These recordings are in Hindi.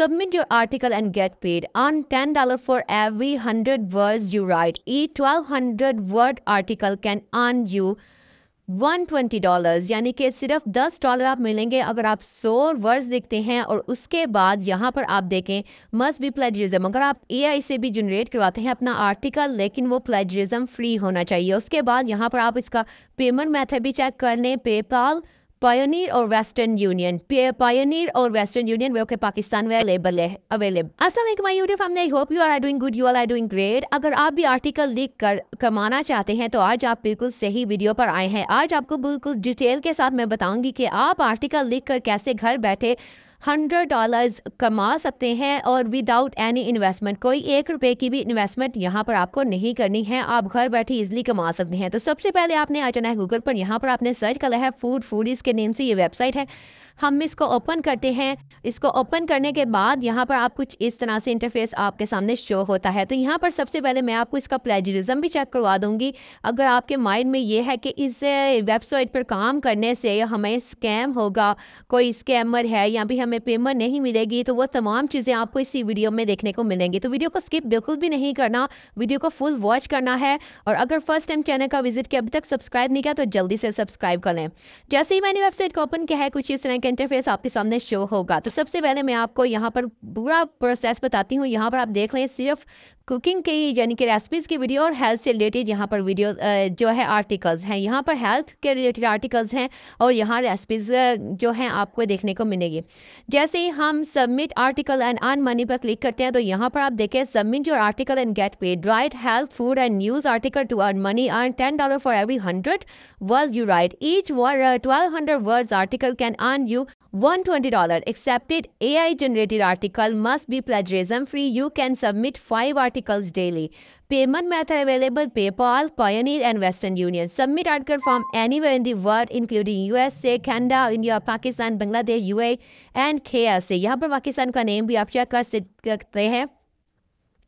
Submit your article and get paid. Earn $10 for every 100 words you write. A 1200 word article can earn you one twenty dollars यानी कि सिर्फ दस डॉलर आप मिलेंगे अगर आप सौ वर्ड्स लिखते हैं और उसके बाद यहाँ पर आप देखें मस्ट बी प्लेजरिज्म अगर आप आई से भी जनरेट करवाते हैं अपना आर्टिकल लेकिन वो प्लेजरिज्म फ्री होना चाहिए उसके बाद यहाँ पर आप इसका पेमेंट मेथड भी चेक कर लें पेपाल पायनियर और वेस्टर्न यूनियन पायनियर और वेस्टर्न यूनियन वे पाकिस्तान में अवेलेबल है अवेलेबल असल माई यूट्यूब हमने I hope you are doing good you are I doing great अगर आप भी आर्टिकल लिख कर कमाना चाहते हैं तो आज आप बिल्कुल सही वीडियो पर आए हैं आज आपको बिल्कुल डिटेल के साथ मैं बताऊंगी कि आप आर्टिकल लिख कर कैसे घर बैठे हंड्रेड डॉलर्स कमा सकते हैं और विदाउट एनी इन्वेस्टमेंट कोई एक रुपये की भी इन्वेस्टमेंट यहाँ पर आपको नहीं करनी है आप घर बैठे इजिली कमा सकते हैं तो सबसे पहले आपने आ जाना है गूगल पर यहाँ पर आपने सर्च करा है फूड फूडीज़ के नेम से ये वेबसाइट है हम इसको ओपन करते हैं इसको ओपन करने के बाद यहाँ पर आप कुछ इस तरह से इंटरफेस आपके सामने शो होता है तो यहाँ पर सबसे पहले मैं आपको इसका प्लेजरिज्म भी चेक करवा दूँगी अगर आपके माइंड में ये है कि इस वेबसाइट पर काम करने से हमें स्कैम होगा कोई स्कैमर है या भी हम हमें पेमेंट नहीं मिलेगी तो वो तमाम चीज़ें आपको इसी वीडियो में देखने को मिलेंगी तो वीडियो को स्किप बिल्कुल भी नहीं करना वीडियो को फुल वॉच करना है और अगर फर्स्ट टाइम चैनल का विजिट किया अभी तक सब्सक्राइब नहीं किया तो जल्दी से सब्सक्राइब कर लें जैसे ही मैंने वेबसाइट को ओपन किया है कुछ इस तरह का इंटरफेस आपके सामने शो होगा तो सबसे पहले मैं आपको यहाँ पर पूरा प्रोसेस बताती हूँ यहाँ पर आप देख लें सिर्फ कुकिंग की यानी कि रेसिपीज़ की वीडियो और हेल्थ से रिलेटेड यहाँ पर वीडियो जो है आर्टिकल्स हैं यहाँ पर हेल्थ के रिलेटेड आर्टिकल्स हैं और यहाँ रेसिपीज़ जो हैं आपको देखने को मिलेगी जैसे हम submit article and earn money पर क्लिक करते हैं तो यहाँ पर आप देखें submit your article and get paid right health food and news article to earn money earn ten dollar for every hundred word you write each twelve hundred words article can earn you $120 accepted AI generated article must be plagiarism free. You can submit 5 articles daily. Payment method available PayPal, Pioneer and Western Union. Submit article from anywhere in the world including USA, Canada, India, Pakistan, Bangladesh, UAE and KSA. यहाँ पर पाकिस्तान का नेम भी आप चेक कर सकते हैं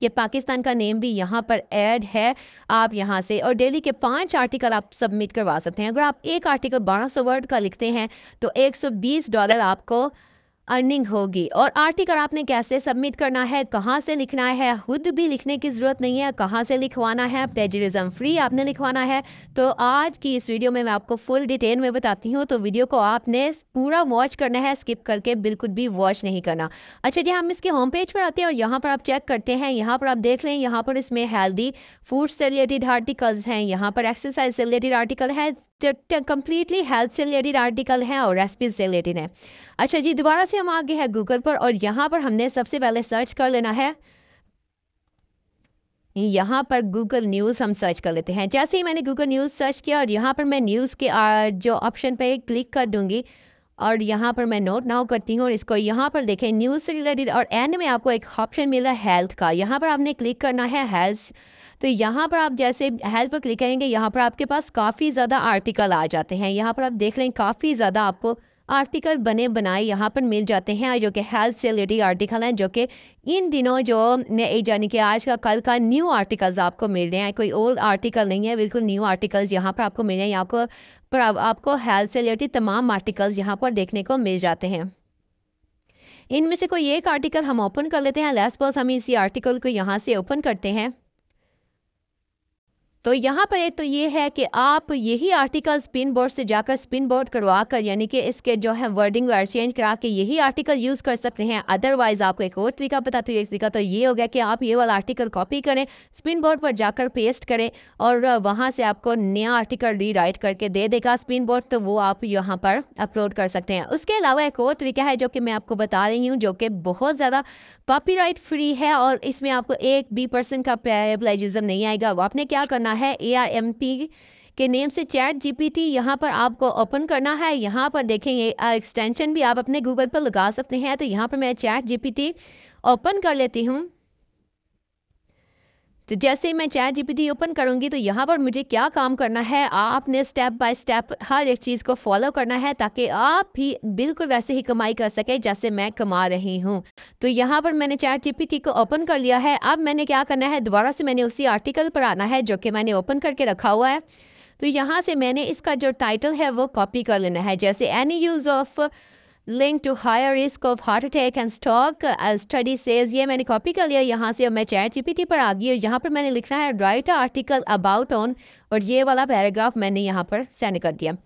ये पाकिस्तान का नेम भी यहाँ पर ऐड है आप यहाँ से और डेली के पाँच आर्टिकल आप सबमिट करवा सकते हैं अगर आप एक आर्टिकल बारह वर्ड का लिखते हैं तो एक डॉलर आपको अर्निंग होगी और आर्टिकल आपने कैसे सबमिट करना है कहाँ से लिखना है खुद भी लिखने की ज़रूरत नहीं है कहाँ से लिखवाना है प्लेजरिज्म फ्री आपने लिखवाना है तो आज की इस वीडियो में मैं आपको फुल डिटेल में बताती हूँ तो वीडियो को आपने पूरा वॉच करना है स्किप करके बिल्कुल भी वॉच नहीं करना अच्छा जी हम इसके होम पेज पर आते हैं और यहाँ पर आप चेक करते हैं यहाँ पर आप देख लें यहाँ पर इसमें हेल्दी फूड से रिलेटेड आर्टिकल्स हैं यहाँ पर एक्सरसाइज से रिलेटेड आर्टिकल है कम्प्लीटली हेल्थ से रिलेटेड आर्टिकल हैं और रेसिपीज से रिलेटेड हैं अच्छा जी दोबारा से हम आ गए हैं गूगल पर और यहाँ पर हमने सबसे पहले सर्च कर लेना है यहाँ पर गूगल न्यूज़ हम सर्च कर लेते हैं जैसे ही मैंने गूगल न्यूज़ सर्च किया और यहाँ पर मैं न्यूज़ के जो ऑप्शन पे क्लिक कर दूंगी और यहाँ पर मैं नोट नाउ करती हूँ और इसको यहाँ पर देखें न्यूज़ से रिलेटेड और एंड में आपको एक ऑप्शन मिला हेल्थ का यहाँ पर आपने क्लिक करना है हेल्थ तो यहाँ पर आप जैसे हेल्थ पर क्लिक करेंगे यहाँ पर आपके पास काफ़ी ज़्यादा आर्टिकल आ जाते हैं यहाँ पर आप देख लें काफ़ी ज़्यादा आपको आर्टिकल बने बनाए यहाँ पर मिल जाते हैं जो कि हेल्थ से रिलेटेड आर्टिकल हैं जो कि इन दिनों जो यानी कि आज का कल का न्यू आर्टिकल्स आपको मिल रहे हैं कोई ओल्ड आर्टिकल नहीं है बिल्कुल न्यू आर्टिकल्स यहाँ पर आपको मिल रहे हैं यहाँ पर आपको हेल्थ से रिलेटेड तमाम आर्टिकल्स यहाँ पर देखने को मिल जाते हैं इनमें से कोई एक आर्टिकल हम ओपन कर लेते हैं लेस बस हम इसी आर्टिकल को यहाँ से ओपन करते हैं तो यहाँ पर एक तो ये है कि आप यही आर्टिकल स्पिन बोर्ड से जाकर स्पिन बोर्ड करवा कर यानी कि इसके जो है वर्डिंग वगैरह चेंज करा के यही आर्टिकल यूज़ कर सकते हैं अदरवाइज़ आपको एक और तरीका बताती तो हूँ एक तरीका तो ये हो गया कि आप ये वाला आर्टिकल कॉपी करें स्पिन बोर्ड पर जाकर पेस्ट करें और वहाँ से आपको नया आर्टिकल रीराइट करके दे देगा स्पिन बोर्ड तो वो आप यहाँ पर अपलोड कर सकते हैं उसके अलावा एक और तरीका है जो कि मैं आपको बता रही हूँ जो कि बहुत ज़्यादा राइट फ्री है और इसमें आपको एक भी परसेंट का पेबलाइजिज्म नहीं आएगा आपने क्या करना करना है ए आर एम पी के नेम से चैट टी यहाँ पर आपको ओपन करना है यहाँ पर देखेंगे एक्सटेंशन भी आप अपने गूगल पर लगा सकते हैं तो यहाँ पर मैं चैट जीपीटी ओपन कर लेती हूँ तो जैसे मैं चैट जीपीटी ओपन करूँगी तो यहाँ पर मुझे क्या काम करना है आपने स्टेप बाय स्टेप हर एक चीज़ को फॉलो करना है ताकि आप भी बिल्कुल वैसे ही कमाई कर सके जैसे मैं कमा रही हूँ तो यहाँ पर मैंने चैट जीपीटी को ओपन कर लिया है अब मैंने क्या करना है दोबारा से मैंने उसी आर्टिकल पर आना है जो कि मैंने ओपन करके रखा हुआ है तो यहाँ से मैंने इसका जो टाइटल है वो कॉपी कर लेना है जैसे any use of link to higher risk of heart attack and stock study says ये मैंने कॉपी कर लिया यहाँ से और मैं चैट जीपीटी पर आ गई और यहाँ पर मैंने लिखना है राइट आर्टिकल अबाउट ऑन और ये वाला पैराग्राफ मैंने यहाँ पर सेंड कर दिया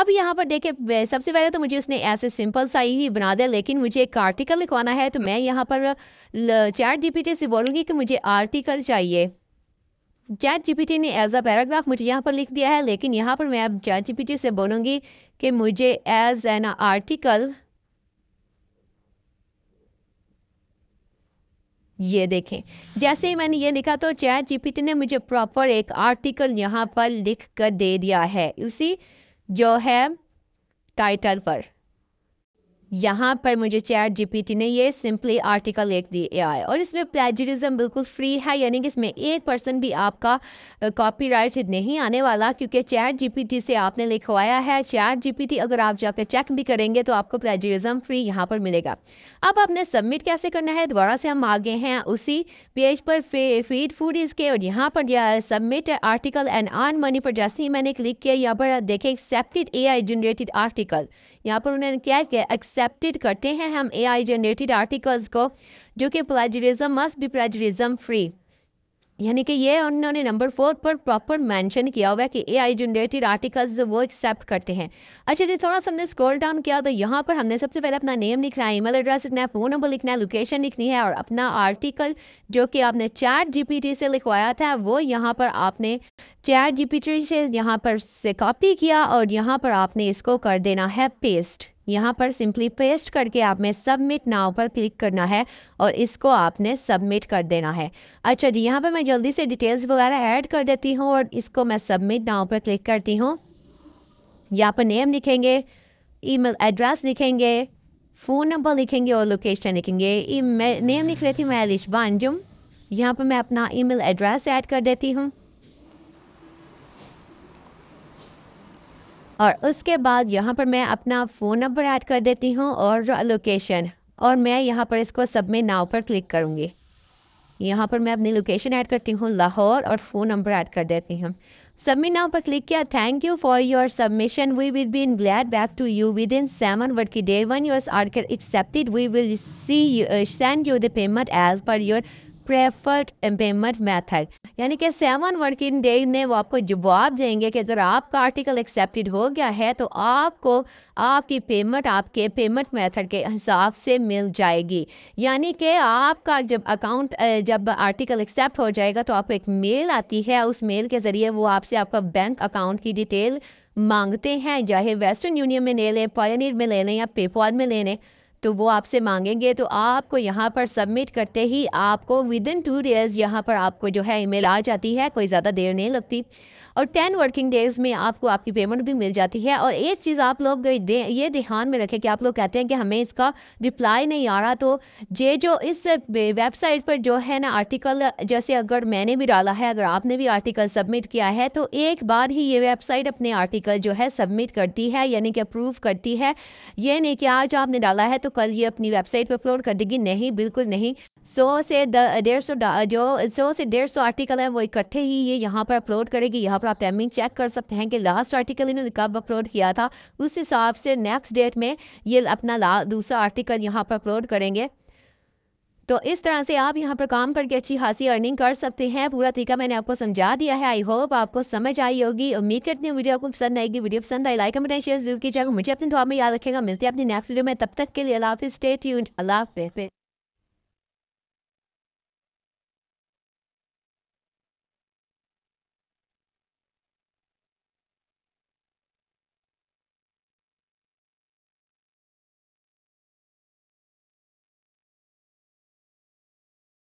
अब यहाँ पर देखे सबसे पहले तो मुझे उसने ऐसे सिंपल सा ही बना दिया लेकिन मुझे एक आर्टिकल लिखवाना है तो मैं यहाँ पर चैट जीपीटी से बोलूँगी कि मुझे आर्टिकल चाहिए चैट जीपीटी ने एज अ पैराग्राफ मुझे यहाँ पर लिख दिया है लेकिन यहाँ पर मैं अब चैट जीपीटी से बोलूँगी कि मुझे एज एन आर्टिकल ये देखें जैसे ही मैंने ये लिखा तो चैट जीपीटी ने मुझे प्रॉपर एक आर्टिकल यहाँ पर लिख कर दे दिया है उसी जो है टाइटल पर यहाँ पर मुझे चैट जीपीटी ने ये सिंपली आर्टिकल लिख दी एआई और इसमें प्लेजरिज्म बिल्कुल फ्री है यानी कि इसमें एक पर्सन भी आपका कॉपीराइट नहीं आने वाला क्योंकि चैट जीपीटी से आपने लिखवाया है चैट जीपीटी अगर आप जाकर चेक भी करेंगे तो आपको प्लेजरिज्म फ्री यहाँ पर मिलेगा अब आपने सबमिट कैसे करना है दोबारा से हम आगे हैं उसी पेज पर फीड फूड इसके और यहाँ पर submit article and earn money पर जैसे ही मैंने क्लिक किया यहाँ पर देखें एक्सेप्टेड ए जनरेटेड आर्टिकल यहाँ पर उन्होंने क्या किया एक्सेप्टेड करते हैं हम ए आई जनरेटेड आर्टिकल्स को जो कि plagiarism must be plagiarism free यानी कि ये उन्होंने नंबर फोर पर प्रॉपर मेंशन किया हुआ है कि एआई जनरेटेड आर्टिकल्स वो एक्सेप्ट करते हैं अच्छा जी थोड़ा सा हमने स्क्रॉल डाउन किया तो यहाँ पर हमने सबसे पहले अपना नेम लिखना है ईमेल एड्रेस लिखना है फ़ोन नंबर लिखना है लोकेशन लिखनी है और अपना आर्टिकल जो कि आपने चैट जीपीटी से लिखवाया था वो यहाँ पर आपने चैट जीपीटी से यहाँ पर से कॉपी किया और यहाँ पर आपने इसको कर देना है पेस्ट यहाँ पर सिंपली पेस्ट करके आपने सबमिट नाव पर क्लिक करना है और इसको आपने सबमिट कर देना है अच्छा जी यहाँ पर मैं जल्दी से डिटेल्स वगैरह ऐड कर देती हूँ और इसको मैं सबमिट नाव पर क्लिक करती हूँ यहाँ पर नेम लिखेंगे ईमेल एड्रेस लिखेंगे फ़ोन नंबर लिखेंगे और लोकेशन लिखेंगे e, मैं नेम लिख रही थी मैं अलिश बानजुम यहाँ पर मैं अपना ईमेल एड्रेस ऐड कर देती हूँ और उसके बाद यहाँ पर मैं अपना फ़ोन नंबर ऐड कर देती हूँ और लोकेशन और मैं यहाँ पर इसको सब में नाव पर क्लिक करूँगी यहाँ पर मैं अपनी लोकेशन ऐड करती हूँ लाहौर और फ़ोन नंबर ऐड कर देती हूँ सबमिट नाउ पर क्लिक किया thank you for your submission we will be in glad back to you within seven word की dare one yours are accepted we will see send you the payment as per your preferred payment method यानी कि सेवन वर्किंग डे ने वो आपको जवाब देंगे कि अगर आपका आर्टिकल एक्सेप्टेड हो गया है तो आपको आपकी पेमेंट आपके पेमेंट मेथड के हिसाब से मिल जाएगी यानी कि आपका जब अकाउंट जब आर्टिकल एक्सेप्ट हो जाएगा तो आपको एक मेल आती है उस मेल के ज़रिए वो आपसे आपका बैंक अकाउंट की डिटेल मांगते हैं चाहे वेस्टर्न यूनियन में ले लें पायनियर में ले लें या पेपॉल में ले लें तो वो आपसे मांगेंगे तो आपको यहाँ पर सबमिट करते ही आपको विद इन टू डेज़ यहाँ पर आपको जो है ईमेल आ जाती है कोई ज़्यादा देर नहीं लगती और टेन वर्किंग डेज में आपको आपकी पेमेंट भी मिल जाती है और एक चीज़ आप लोग ये ध्यान में रखें कि आप लोग कहते हैं कि हमें इसका रिप्लाई नहीं आ रहा तो ये जो इस वेबसाइट पर जो है ना आर्टिकल जैसे अगर मैंने भी डाला है अगर आपने भी आर्टिकल सबमिट किया है तो एक बार ही ये वेबसाइट अपने आर्टिकल जो है सबमिट करती है यानी कि अप्रूव करती है ये नहीं कि आज आपने डाला है तो कल ये अपनी वेबसाइट पर अपलोड कर देगी नहीं बिल्कुल नहीं सौ से डेढ़ सौ जो सौ से डेढ़ सौ आर्टिकल हैं वो इकट्ठे ही ये यहाँ पर अपलोड करेगी यहाँ पर आप टाइमिंग चेक कर सकते हैं कि लास्ट आर्टिकल इन्होंने कब अपलोड किया था उस हिसाब से नेक्स्ट डेट में ये अपना दूसरा आर्टिकल यहाँ पर अपलोड करेंगे तो इस तरह से आप यहाँ पर काम करके अच्छी खासी अर्निंग कर सकते हैं पूरा तरीका मैंने आपको समझा दिया है आई होप आपको समझ आई होगी उम्मीद करती हूँ वीडियो आपको पसंद आएगी वीडियो पसंद आई लाइक कमेंट शेयर जरूर कीजिएगा मुझे अपने दुआ में याद रखेगा मिलते हैं अपनी नेक्स्ट वीडियो में तब तक के लिए अल्लाह स्टेट स्टे ट्यून्ड